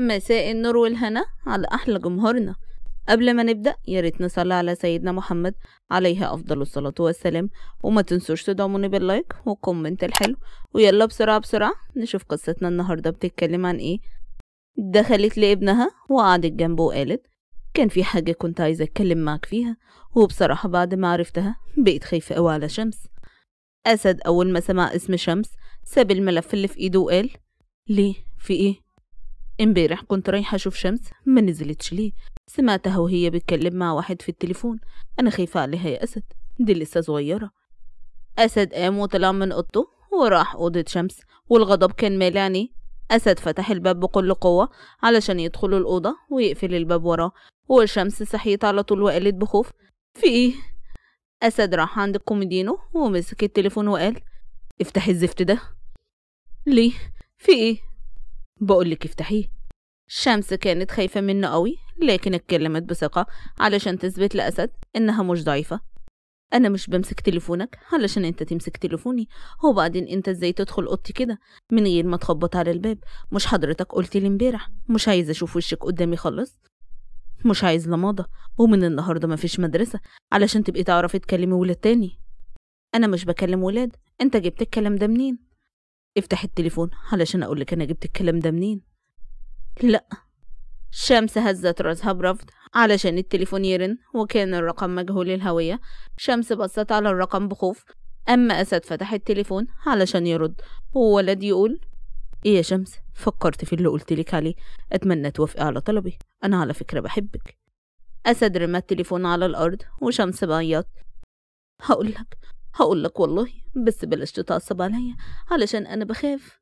مساء النور والهنا على أحلى جمهورنا قبل ما نبدأ يا ريت نصلي على سيدنا محمد عليه أفضل الصلاة والسلام وما تنسوش تدعموني باللايك والكومنت الحلو ويلا بسرعة بسرعة نشوف قصتنا النهاردة بتتكلم عن ايه دخلت لابنها وقعدت جنبه وقالت كان في حاجة كنت عايزة أتكلم معك فيها وبصراحة بعد ما عرفتها بقيت خايفة أوي على شمس أسد أول ما سمع اسم شمس ساب الملف اللي في إيده وقال ليه في إيه امبارح كنت رايحة أشوف شمس ما نزلتش ليه سمعتها وهي بتكلم مع واحد في التليفون أنا خايفة عليها يا أسد دي لسه صغيرة أسد قام وطلع من أوضته وراح أوضة شمس والغضب كان مالعني أسد فتح الباب بكل قوة علشان يدخلوا الأوضة ويقفل الباب وراه والشمس صحيت على طول وقالت بخوف في إيه؟ أسد راح عند الكوميدينو ومسك التليفون وقال افتحي الزفت ده ليه؟ في إيه؟ بقولك افتحيه شمس كانت خايفة منه قوي لكن اتكلمت بثقة علشان تثبت لأسد إنها مش ضعيفة أنا مش بمسك تليفونك علشان أنت تمسك تليفوني وبعدين أنت إزاي تدخل أوضتي كده من غير ما تخبط على الباب مش حضرتك قلت لي امبارح مش عايز أشوف وشك قدامي خالص مش عايز لماضة ومن النهاردة مفيش مدرسة علشان تبقي تعرفي تكلمي ولاد تاني أنا مش بكلم ولاد أنت جبت الكلام ده منين افتح التليفون علشان أقولك أنا جبت الكلام ده منين لأ شمس هزت راسها برفض علشان التليفون يرن وكان الرقم مجهول الهوية شمس بصت على الرقم بخوف أما أسد فتح التليفون علشان يرد وولد يقول إيه يا شمس فكرت في اللي لك عليه أتمنى توافقي على طلبي أنا على فكرة بحبك أسد رمى التليفون على الأرض وشمس بعيط هقولك هقول لك والله بس بلاش تتعصب عليا علشان أنا بخاف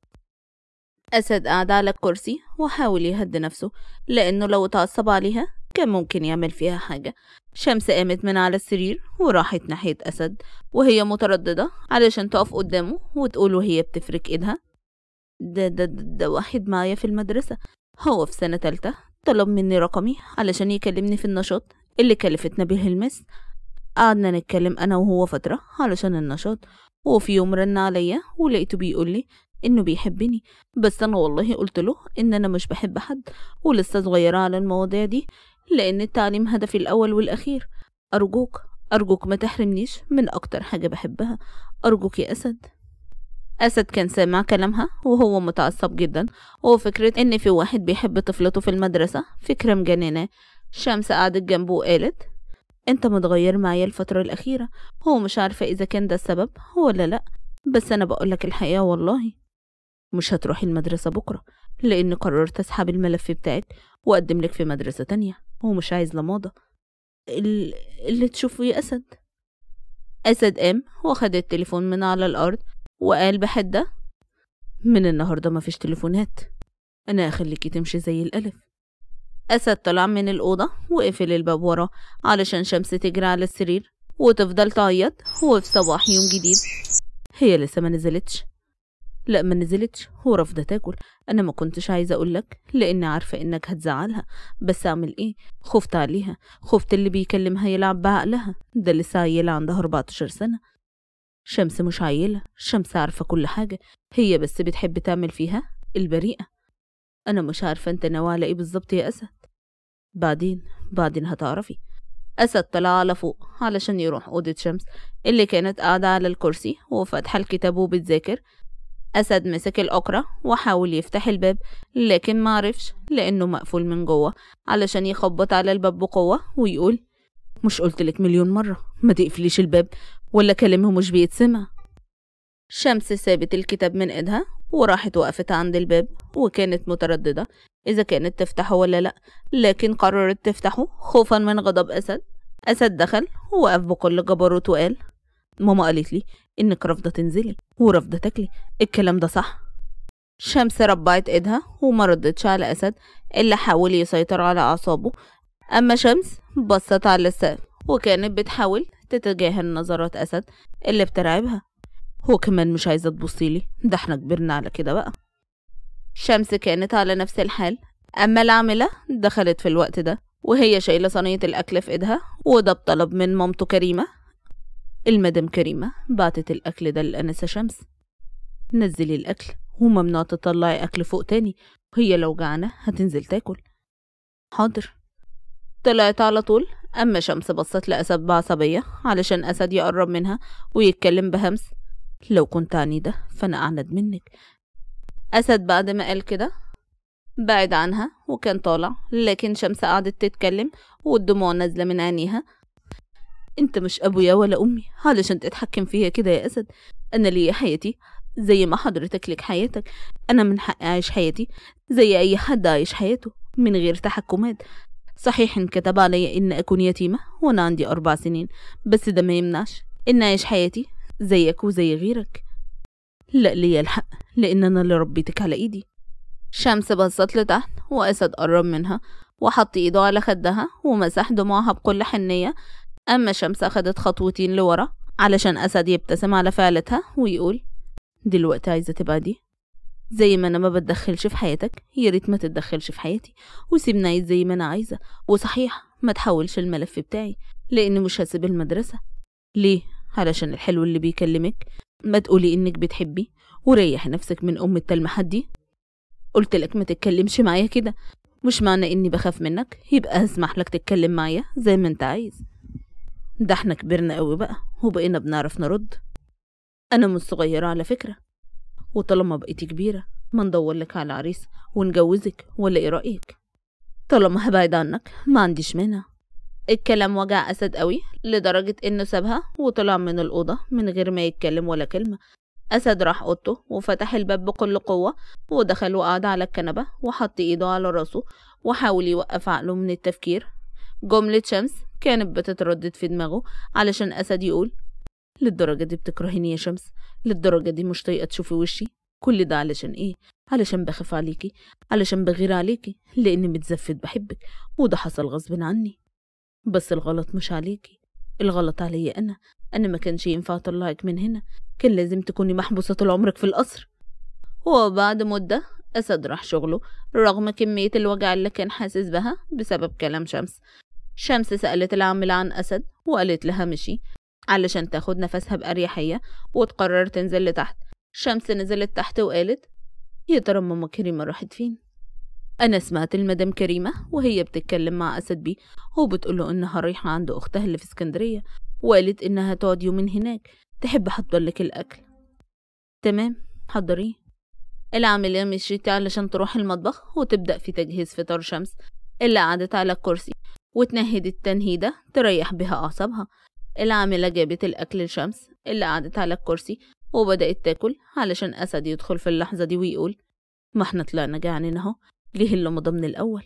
أسد قعد على الكرسي وحاول يهد نفسه لأنه لو اتعصب عليها كان ممكن يعمل فيها حاجة شمس قامت من على السرير وراحت ناحية أسد وهي مترددة علشان تقف قدامه وتقول وهي بتفرك إيدها ده ده ده واحد معايا في المدرسة هو في سنة تالتة طلب مني رقمي علشان يكلمني في النشاط اللي كلفتنا به المس قعدنا نتكلم أنا وهو فترة علشان النشاط وفي يوم رن عليا ولقيته بيقولي إنه بيحبني بس أنا والله قلت له إن أنا مش بحب حد ولسه صغيرة على المواضيع دي لأن التعليم هدفي الأول والأخير أرجوك أرجوك ما تحرمنيش من أكتر حاجة بحبها أرجوك يا أسد أسد كان سامع كلامها وهو متعصب جدا وفكرة إن في واحد بيحب طفلته في المدرسة فكرة مجننة شمس قعدت جنبه وقالت انت متغير معايا الفترة الأخيرة هو مش عارفة إذا كان ده السبب ولا لأ بس أنا بقولك الحقيقة والله مش هتروحي المدرسة بكرة لأن قررت أسحب الملف بتاعك وأقدم لك في مدرسة تانية هو مش عايز لماضة اللي تشوفه يا أسد أسد قام واخد التليفون من على الأرض وقال بحدة من النهاردة مفيش تليفونات أنا هخليكي تمشي زي الألف أسد طلع من الأوضة وقفل الباب وراه علشان شمس تجري على السرير وتفضل تعيط وفي صباح يوم جديد هي لسه ما نزلتش لا ما نزلتش ورافضة تاكل أنا ما كنتش عايزة أقولك لأن عارفة إنك هتزعلها بس أعمل إيه خفت عليها خفت اللي بيكلمها يلعب بعقلها ده لسه عيلة عندها 14 سنة شمس مش عيلة شمس عارفة كل حاجة هي بس بتحب تعمل فيها البريئة أنا مش عارفة أنت نوالة على إيه بالظبط يا أسد بعدين بعدين هتعرفي أسد طلع على فوق علشان يروح أوضة شمس اللي كانت قاعدة على الكرسي وفاتحة الكتاب وبتذاكر أسد مسك الأقرة وحاول يفتح الباب لكن معرفش لأنه مقفول من جوه علشان يخبط على الباب بقوة ويقول مش قلتلك مليون مرة ما تقفليش الباب ولا كلامه مش بيتسمع شمس سابت الكتاب من ايدها وراحت وقفت عند الباب وكانت مترددة إذا كانت تفتحه ولا لأ لكن قررت تفتحه خوفا من غضب أسد أسد دخل ووقف بكل جبروت وقال ماما قالت لي إنك رافضة تنزلي ورافضة تاكلي الكلام ده صح شمس ربعت ايدها وما ردتش على أسد إلا حاول يسيطر على أعصابه أما شمس بصت على السقف وكانت بتحاول تتجاهل نظرات أسد اللي بترعبها هو كمان مش عايزة تبصيلي ده احنا كبرنا على كده بقى شمس كانت على نفس الحال أما العاملة دخلت في الوقت ده وهي شايلة صينية الأكل في إيدها وده بطلب من مامته كريمة المدام كريمة بعتت الأكل ده لأنسة شمس نزلي الأكل وممنوع تطلعي أكل فوق تاني هي لو جعانة هتنزل تاكل حاضر طلعت على طول أما شمس بصت لأسد بعصبية علشان أسد يقرب منها ويتكلم بهمس لو كنت عنيدة فأنا أعند منك أسد بعد ما قال كده بعد عنها وكان طالع لكن شمس قعدت تتكلم والدموع نازلة من عينيها انت مش ابويا ولا امي علشان تتحكم فيا كده يا اسد انا ليا حياتي زي ما حضرتك لك حياتك انا من حقي اعيش حياتي زي اي حد عايش حياته من غير تحكمات صحيح انكتب علي ان اكون يتيمة وانا عندي اربع سنين بس ده ما يمنعش ان اعيش حياتي زيك وزي غيرك لا ليا الحق لأن أنا اللي ربيتك على إيدي شمس بصت لتحت وأسد قرب منها وحط إيده على خدها ومسح دموعها بكل حنية أما شمس أخدت خطوتين لورا علشان أسد يبتسم على فعلتها ويقول دلوقتي عايزة تبقى دي زي ما أنا ما بتدخلش في حياتك يا ريت ما تتدخلش في حياتي وسيبني عايز زي ما أنا عايزة وصحيح ما تحولش الملف بتاعي لأني مش هسيب المدرسة ليه علشان الحلو اللي بيكلمك ما تقولي إنك بتحبي وريح نفسك من أم التلمحات دي قلت لك ما تتكلمش معايا كده مش معنى إني بخاف منك يبقى اسمح لك تتكلم معايا زي ما أنت عايز ده احنا كبرنا قوي بقى وبقينا بنعرف نرد أنا مش صغيرة على فكرة وطالما بقيتي كبيرة ما ندور لك على عريس ونجوزك ولا إيه رأيك؟ طالما هبعد عنك ما عنديش مانع الكلام وجع أسد قوي لدرجة إنه سابها وطلع من الأوضة من غير ما يتكلم ولا كلمة أسد راح أوضته وفتح الباب بكل قوة ودخل وقعد على الكنبة وحط إيده على راسه وحاول يوقف عقله من التفكير جملة شمس كانت بتتردد في دماغه علشان أسد يقول للدرجة دي بتكرهيني يا شمس للدرجة دي مش طايقة تشوفي وشي كل ده علشان إيه علشان بخاف عليكي علشان بغير عليكي لأني متزفت بحبك وده حصل غصب عني بس الغلط مش عليكي الغلط عليا أنا أنا ما كانش ينفع أطلعك من هنا كان لازم تكوني محبوسة طول عمرك في القصر وبعد مدة أسد راح شغله رغم كمية الوجع اللي كان حاسس بها بسبب كلام شمس شمس سألت العاملة عن أسد وقالت لها مشي علشان تاخد نفسها بأريحية وتقرر تنزل لتحت شمس نزلت تحت وقالت يا ترى ماما كريمة راحت فين أنا سمعت المدام كريمة وهي بتتكلم مع أسد بي وبتقوله إنها رايحة عند أختها اللي في اسكندرية وقالت إنها تقعد يومين هناك تحب أحضر لك الأكل تمام حضريه العاملة مشيت علشان تروح المطبخ وتبدأ في تجهيز فطار شمس اللي قعدت على الكرسي وتنهد التنهيدة تريح بها أعصابها العاملة جابت الأكل لشمس اللي قعدت على الكرسي وبدأت تاكل علشان أسد يدخل في اللحظة دي ويقول ما احنا طلعنا جعانين اهو ليه اللي مضمن الأول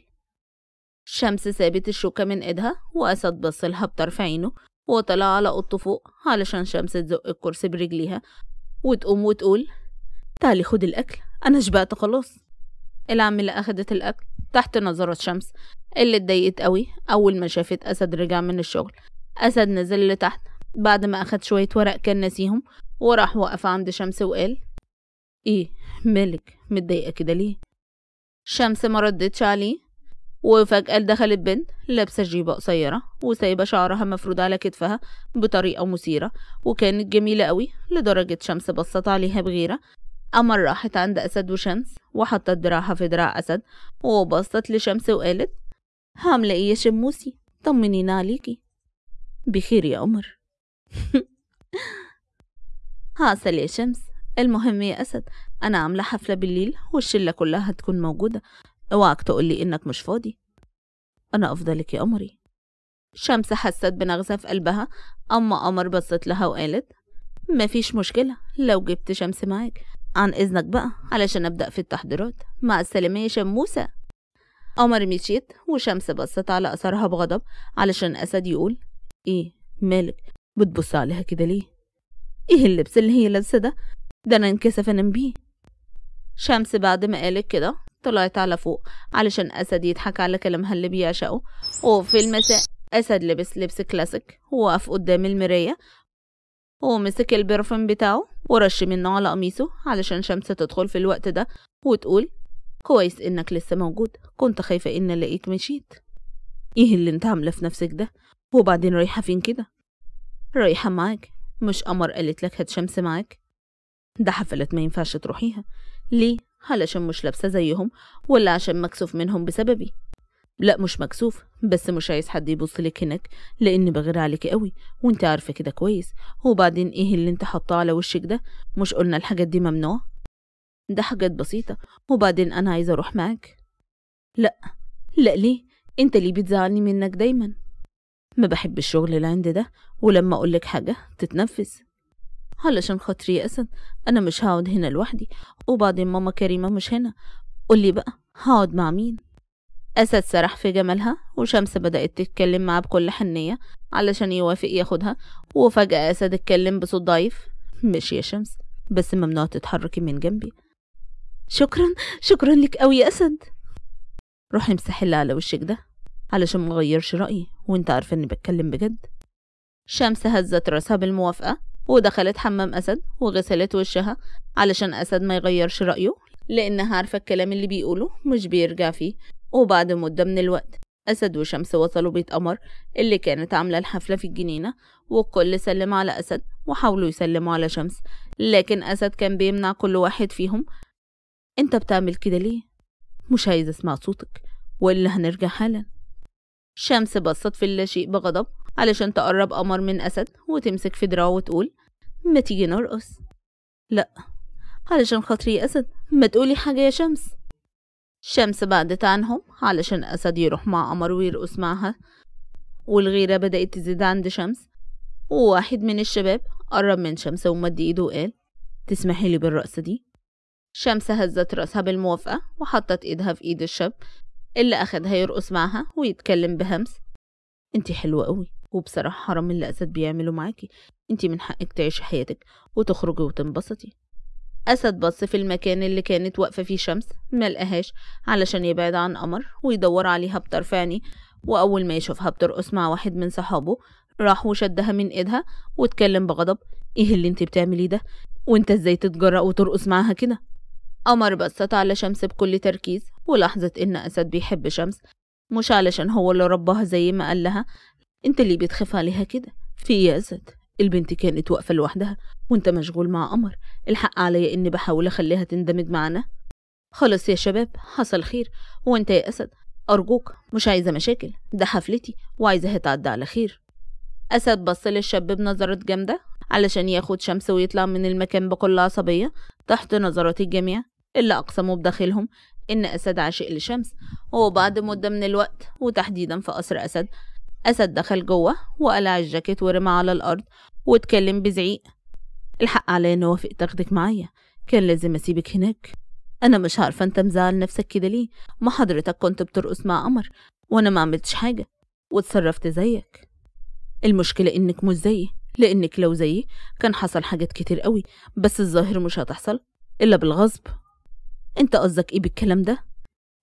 شمس سابت الشوكة من إيدها وأسد بصلها بطرف عينه وطلع على أوضته فوق علشان شمس تزق الكرسي برجليها وتقوم وتقول تعالي خد الأكل أنا شبعت خلاص العم اللي أخدت الأكل تحت نظرة شمس اللي اتضايقت قوي أول ما شافت أسد رجع من الشغل أسد نزل لتحت بعد ما أخد شوية ورق كان ناسيهم وراح وقف عند شمس وقال إيه مالك متضايقة كده ليه شمس ما ردتش عليه وفجأة دخلت بنت لابسة جيبة قصيرة وسايبة شعرها مفرود على كتفها بطريقة مثيرة وكانت جميلة قوي لدرجة شمس بصت عليها بغيرة أما راحت عند أسد وشمس وحطت دراعها في دراع أسد وبصت لشمس وقالت عاملة إيه يا شموسي طمنينا عليكي بخير يا قمر عسل يا شمس المهم يا أسد أنا عاملة حفلة بالليل والشلة كلها هتكون موجودة اوعك تقولي إنك مش فاضي أنا أفضلك يا قمري شمس حست بنغزة في قلبها أما قمر بصت لها وقالت مفيش مشكلة لو جبت شمس معاك عن إذنك بقى علشان أبدأ في التحضيرات مع السلامة يا شموسة قمر مشيت وشمس بصت على أثرها بغضب علشان أسد يقول إيه مالك بتبص عليها كده ليه إيه اللبس اللي هي لابسة ده ده أنا انكسف أنام بيه شمس بعد ما قالت كده طلعت على فوق علشان أسد يضحك على كلامها اللي بيعشقه وفي المساء أسد لبس لبس كلاسيك ووقف قدام المراية ومسك البرفان بتاعه ورش منه على قميصه علشان شمس تدخل في الوقت ده وتقول كويس إنك لسه موجود كنت خايفة إن لقيت مشيت إيه اللي انت عاملة في نفسك ده وبعدين رايحة فين كده رايحة معاك مش قمر قالت لك هات شمس معاك ده حفلات ما ينفعش تروحيها ليه علشان مش لابسه زيهم ولا عشان مكسوف منهم بسببي لا مش مكسوف بس مش عايز حد يبص لك هناك لان بغير عليك قوي وانت عارفه كده كويس وبعدين ايه اللي انت حاطاه على وشك ده مش قلنا الحاجات دي ممنوع ده حاجات بسيطه وبعدين انا عايزه اروح معاك لا لا ليه انت ليه بتزعلني منك دايما ما بحب الشغل اللي عندي ده ولما اقولك حاجه تتنفس علشان خاطري أسد أنا مش هقعد هنا لوحدي وبعدين ماما كريمة مش هنا قولي بقى هقعد مع مين أسد سرح في جمالها وشمس بدأت تتكلم معاه بكل حنية علشان يوافق ياخدها وفجأة أسد اتكلم بصوت ضعيف مش يا شمس بس ممنوع تتحركي من جنبي شكرا شكرا لك أوي يا أسد روحي امسحي اللي على وشك ده علشان مغيرش رأيي وانت عارفة اني بتكلم بجد شمس هزت راسها بالموافقة ودخلت حمام أسد وغسلت وشها علشان أسد ما يغيرش رأيه لأنها عارفة الكلام اللي بيقوله مش بيرجع فيه وبعد مدة من الوقت أسد وشمس وصلوا بيت قمر اللي كانت عاملة الحفلة في الجنينة والكل سلم على أسد وحاولوا يسلموا على شمس لكن أسد كان بيمنع كل واحد فيهم أنت بتعمل كده ليه؟ مش عايز أسمع صوتك ولا هنرجع حالا شمس بصت في اللاشيء بغضب علشان تقرب قمر من أسد وتمسك في دراعه وتقول ما تيجي نرقص لأ علشان خاطري يا أسد ما تقولي حاجة يا شمس شمس بعدت عنهم علشان أسد يروح مع قمر ويرقص معها والغيرة بدأت تزيد عند شمس وواحد من الشباب قرب من شمس ومد إيده وقال تسمحي لي بالرقصة دي شمس هزت رأسها بالموافقة وحطت إيدها في إيد الشاب اللي أخدها يرقص معها ويتكلم بهمس انتي حلوة قوي وبصراحة حرام اللي أسد بيعمله معاكي انتي من حقك تعيشي حياتك وتخرجي وتنبسطي أسد بص في المكان اللي كانت واقفة فيه شمس ملقاهاش علشان يبعد عن قمر ويدور عليها بطرف عينيه وأول ما يشوفها بترقص مع واحد من صحابه راح وشدها من ايدها واتكلم بغضب ايه اللي انت بتعمليه ده وانت ازاي تتجرأ وترقص معاها كده قمر بصت على شمس بكل تركيز ولاحظت ان اسد بيحب شمس مش علشان هو اللي رباها زي ما قال لها انت اللي بتخاف عليها كده في يا زد البنت كانت واقفة لوحدها وانت مشغول مع قمر الحق عليا اني بحاول اخليها تندمج معانا خلاص يا شباب حصل خير وانت يا اسد ارجوك مش عايزة مشاكل ده حفلتي وعايزاها تعدي على خير اسد بص للشاب بنظرة جامدة علشان ياخد شمس ويطلع من المكان بكل عصبية تحت نظرات الجميع اللي أقسموا بداخلهم إن أسد عاشق لشمس وبعد مدة من الوقت وتحديدا في قصر أسد أسد دخل جوه وقلع الجاكيت ورمى على الأرض واتكلم بزعيق الحق عليا إن وافق تاخدك معايا كان لازم أسيبك هناك أنا مش عارفة أنت مزعل نفسك كده ليه ما حضرتك كنت بترقص مع قمر وأنا ما عملتش حاجة واتصرفت زيك المشكلة إنك مش زيي لإنك لو زيي كان حصل حاجات كتير قوي بس الظاهر مش هتحصل إلا بالغصب أنت قصدك إيه بالكلام ده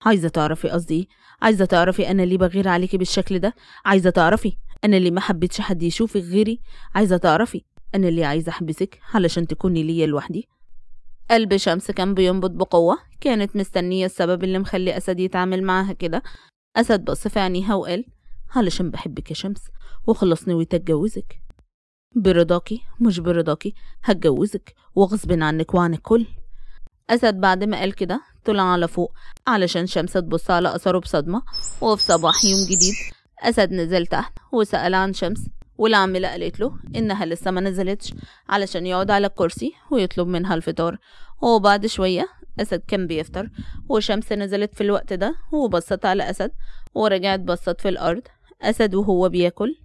عايزة تعرفي قصدي إيه؟ عايزة تعرفي أنا ليه بغير عليكي بالشكل ده؟ عايزة تعرفي أنا ليه ما حبيتش حد يشوفك غيري؟ عايزة تعرفي أنا ليه عايزة أحبسك علشان تكوني ليا لوحدي؟ قلب شمس كان بينبض بقوة كانت مستنية السبب اللي مخلي أسد يتعامل معاها كده أسد بص في عينيها وقال علشان بحبك يا شمس وخلصني نويت أتجوزك برضاكي مش برضاكي هتجوزك وغصب عنك وعن الكل أسد بعد ما قال كده طلع على فوق علشان شمس تبص على أثره بصدمة وفي صباح يوم جديد أسد نزل تحت وسأل عن شمس والعاملة قالت له إنها لسه ما نزلتش علشان يقعد على الكرسي ويطلب منها الفطار وبعد شوية أسد كان بيفطر وشمس نزلت في الوقت ده وبصت على أسد ورجعت بصت في الأرض أسد وهو بياكل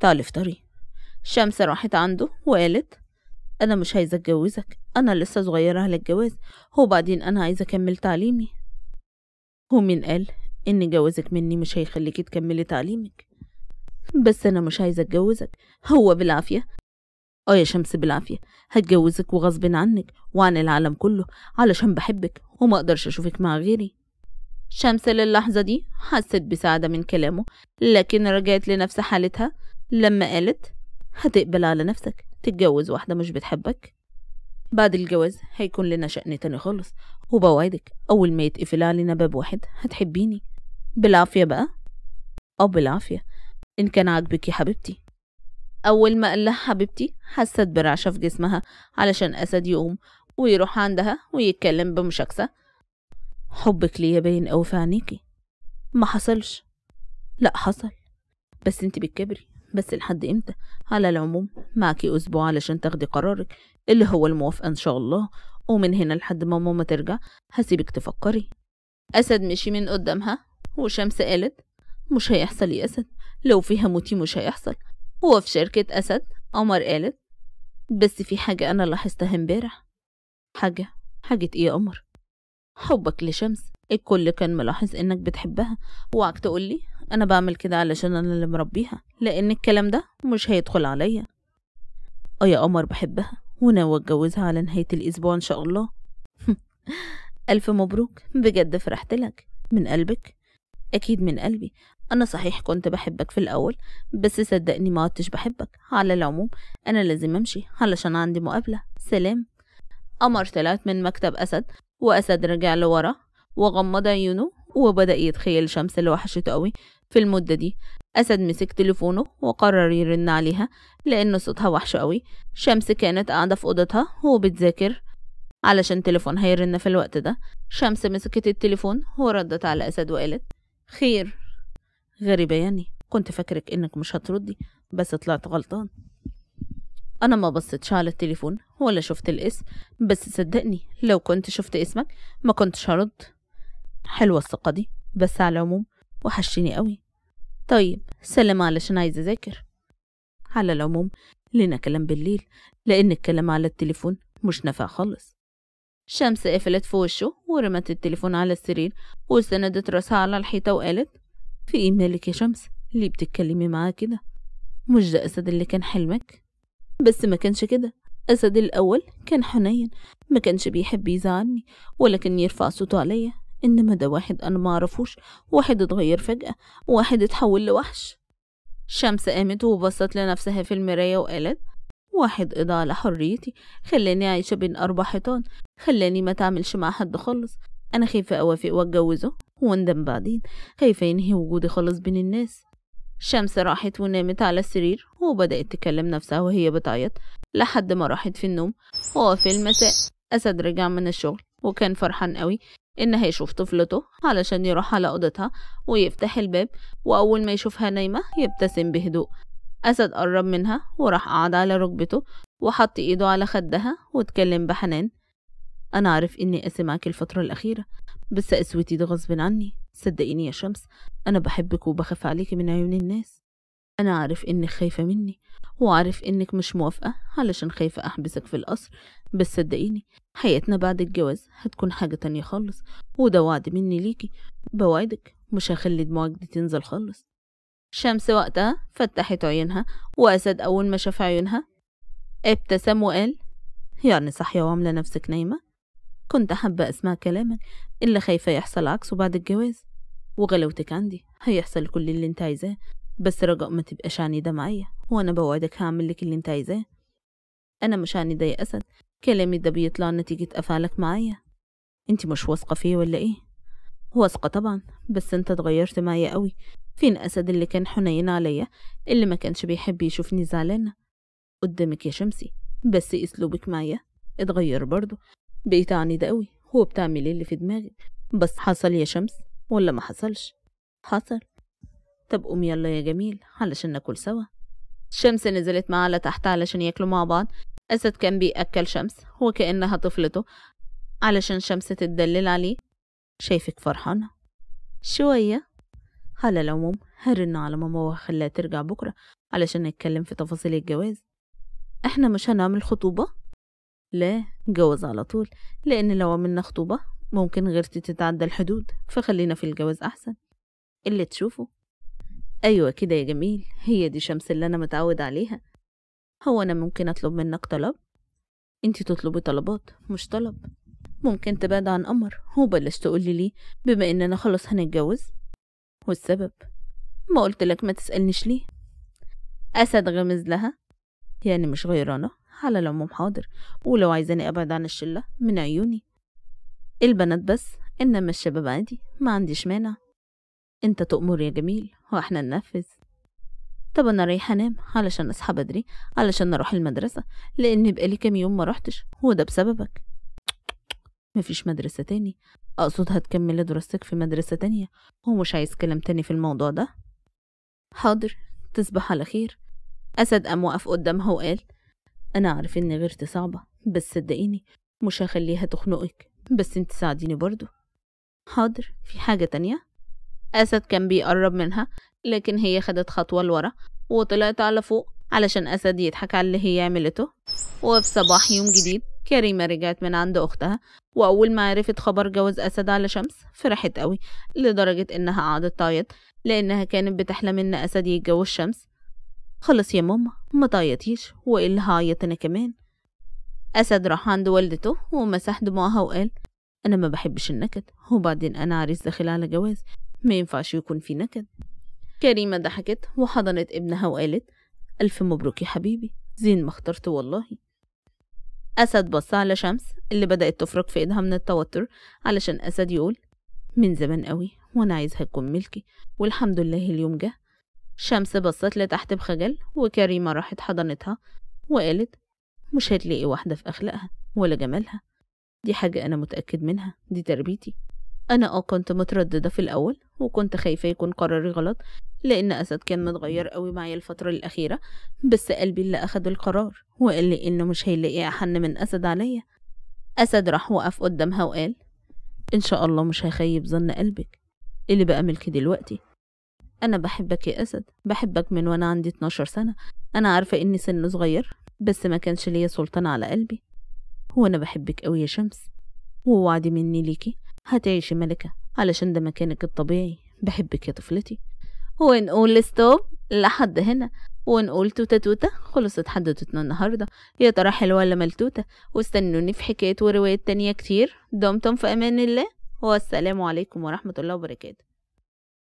تعال افطري شمس راحت عنده وقالت انا مش عايزه اتجوزك انا لسه صغيره على الجواز وبعدين انا عايزه اكمل تعليمي هو مين قال ان جوازك مني مش هيخليكي تكملي تعليمك بس انا مش عايزه اتجوزك هو بالعافيه اه يا شمس بالعافيه هتجوزك وغصب عنك وعن العالم كله علشان بحبك وما اقدرش اشوفك مع غيري شمس للحظه دي حست بسعاده من كلامه لكن رجعت لنفس حالتها لما قالت هتقبل على نفسك تتجوز واحدة مش بتحبك بعد الجواز هيكون لنا شأن تاني خالص وبوعدك أول ما يتقفل علينا باب واحد هتحبيني بالعافية بقى أو بالعافية إن كان عاجبك يا حبيبتي أول ما قال لها حبيبتي حست برعشة في جسمها علشان أسد يقوم ويروح عندها ويتكلم بمشاكسة حبك ليا باين أوي في عينيكي ما حصلش لا حصل بس انت بتكبري بس لحد امتى على العموم معاكي اسبوع علشان تاخدي قرارك اللي هو الموافقه ان شاء الله ومن هنا لحد ما ماما ترجع هسيبك تفكري اسد مشي من قدامها وشمس قالت مش هيحصل يا اسد لو فيها موتي مش هيحصل هو في شركه اسد قمر قالت بس في حاجه انا لاحظتها امبارح حاجه حاجه ايه يا قمر حبك لشمس الكل كان ملاحظ انك بتحبها اوعك تقولي أنا بعمل كده علشان أنا اللي مربيها لأن الكلام ده مش هيدخل عليا آه يا قمر بحبها وناوي أتجوزها على نهاية الأسبوع إن شاء الله ألف مبروك بجد فرحت لك من قلبك أكيد من قلبي أنا صحيح كنت بحبك في الأول بس صدقني ما عدتش بحبك على العموم أنا لازم أمشي علشان عندي مقابلة سلام قمر طلعت من مكتب أسد وأسد رجع لورا وغمض عيونه وبدأ يتخيل شمس اللي وحشته قوي في المدة دي أسد مسك تليفونه وقرر يرن عليها لأن صوتها وحش قوي شمس كانت قاعدة في أوضتها وبتذاكر علشان تليفونها يرن في الوقت ده شمس مسكت التليفون وردت على أسد وقالت خير غريبة يعني كنت فاكرك إنك مش هتردي بس طلعت غلطان أنا ما بصتش على التليفون ولا شفت الاسم بس صدقني لو كنت شفت اسمك ما كنتش هرد حلوة الثقة دي بس على العموم وحشتني قوي طيب سلم علشان عايزة أذاكر على العموم لنا كلام بالليل لأن الكلام على التليفون مش نافع خالص شمس قفلت في وشه ورمت التليفون على السرير وسندت راسها على الحيطة وقالت في إيه مالك يا شمس ليه بتتكلمي معاه كده مش ده أسد اللي كان حلمك بس ما كانش كده أسد الأول كان حنين ما كانش بيحب يزعلني ولا كان يرفع صوته عليا إنما ده واحد أنا معرفوش واحد اتغير فجأة واحد اتحول لوحش شمس قامت وبصت لنفسها في المراية وقالت واحد قضى على حريتي خلاني عايشة بين أربع حيطان خلاني ما تعملش مع حد خالص أنا خايفة أوافق وأتجوزه واندم بعدين خايفة ينهي وجودي خالص بين الناس شمس راحت ونامت على السرير وبدأت تكلم نفسها وهي بتعيط لحد ما راحت في النوم وفي المساء أسد رجع من الشغل وكان فرحان قوي إن هيشوف طفلته علشان يروح على أوضتها ويفتح الباب وأول ما يشوفها نايمة يبتسم بهدوء أسد قرب منها وراح قعد على ركبته وحط إيده على خدها واتكلم بحنان أنا عارف إني قاسي معاكي الفترة الأخيرة بس قسوتي ده غصب عني صدقيني يا شمس أنا بحبك وبخاف عليكي من عيون الناس أنا عارف إنك خايفة مني وعارف إنك مش موافقة علشان خايفة أحبسك في القصر بس صدقيني حياتنا بعد الجواز هتكون حاجة تانية خالص وده وعد مني ليكي بوعدك مش هخلي دموعك دي تنزل خالص شمس وقتها فتحت عيونها وأسد أول ما شاف عيونها ابتسم وقال يعني صاحية وعاملة نفسك نايمة كنت حابة أسمع كلامك إلا خايفة يحصل عكسه بعد الجواز وغلاوتك عندي هيحصل كل اللي انت عايزاه بس رجاء ما تبقاش عنيدة معايا وأنا بوعدك هعمل لك اللي انت عايزاه أنا مش عنيدة يا أسد كلامي ده بيطلع نتيجة أفعالك معايا انت مش واثقة فيه ولا ايه؟ واثقة طبعا بس انت اتغيرت معايا قوي فين أسد اللي كان حنين عليا اللي ما كانش بيحب يشوفني زعلانة قدامك يا شمسي بس أسلوبك معايا اتغير برضه بقيت عنيدة قوي وبتعملي اللي في دماغك بس حصل يا شمس ولا ما حصلش؟ حصل طب قوم يلا يا جميل علشان ناكل سوا شمس نزلت معاه لتحت علشان ياكلوا مع بعض أسد كان بيأكل شمس وكأنها طفلته علشان شمس تتدلل عليه شايفك فرحانة شوية على العموم هرن على ماما وهخليها ترجع بكرة علشان نتكلم في تفاصيل الجواز احنا مش هنعمل خطوبة لا جواز على طول لأن لو عملنا خطوبة ممكن غيرتي تتعدى الحدود فخلينا في الجواز أحسن اللي تشوفه أيوة كده يا جميل هي دي شمس اللي أنا متعود عليها هو أنا ممكن أطلب منك طلب؟ انتي تطلبي طلبات مش طلب ممكن تبعد عن أمر وبلاش تقولي ليه بما إننا خلاص هنتجوز والسبب ما قلت لك ما تسألنيش ليه أسد غمز لها يعني مش غيرانة على العموم حاضر ولو عايزاني أبعد عن الشلة من عيوني البنات بس إنما الشباب عادي ما عنديش مانع انت تأمر يا جميل واحنا ننفذ طب انا رايحه انام علشان اصحى بدري علشان اروح المدرسه لان بقالي كام يوم ما روحتش وده بسببك مفيش مدرسه تاني اقصد هتكملي دراستك في مدرسه تانية ومش عايز كلام تاني في الموضوع ده حاضر تصبح على خير اسد قام وقف قدامها وقال انا عارف ان غيرتي صعبه بس صدقيني مش هخليها تخنقك بس انت ساعديني برضو حاضر في حاجه تانية أسد كان بيقرب منها لكن هي خدت خطوة لورا وطلعت على فوق علشان أسد يضحك على اللي هي عملته وفي صباح يوم جديد كريمة رجعت من عند أختها وأول ما عرفت خبر جواز أسد على شمس فرحت قوي لدرجة إنها قعدت تعيط لأنها كانت بتحلم إن أسد يتجوز شمس خلص يا ماما ما تعيطيش وإلا هعيط أنا كمان أسد راح عند والدته ومسح دموعها وقال أنا ما بحبش النكد وبعدين أنا عريس داخل على جواز ما ينفعش يكون في نكد كريمة ضحكت وحضنت ابنها وقالت ألف مبروك يا حبيبي زين ما اخترت والله أسد بص على شمس اللي بدأت تفرك في إيدها من التوتر علشان أسد يقول من زمان قوي وأنا عايزها تكون ملكي والحمد لله اليوم جه شمس بصت لتحت بخجل وكريمة راحت حضنتها وقالت مش هتلاقي واحدة في أخلاقها ولا جمالها دي حاجة أنا متأكد منها دي تربيتي أنا أه كنت مترددة في الأول وكنت خايفة يكون قراري غلط لأن أسد كان متغير قوي معايا الفترة الأخيرة بس قلبي اللي أخد القرار وقال لي إنه مش هيلاقي أحن من أسد عليا أسد راح وقف قدامها وقال إن شاء الله مش هيخيب ظن قلبك اللي بقى ملكي دلوقتي أنا بحبك يا أسد بحبك من وأنا عندي 12 سنة أنا عارفة إني سن صغير بس ما كانش ليا سلطان على قلبي وأنا بحبك أوي يا شمس ووعدي مني ليكي هتعيشي ملكة علشان ده مكانك الطبيعي بحبك يا طفلتي ونقول ستوب لحد هنا ونقول توتة توتة خلصت حدوتتنا النهاردة يا ترى حلوة ولا ملتوتة واستنوني في حكايات وروايات تانية كتير دمتم في أمان الله والسلام عليكم ورحمة الله وبركاته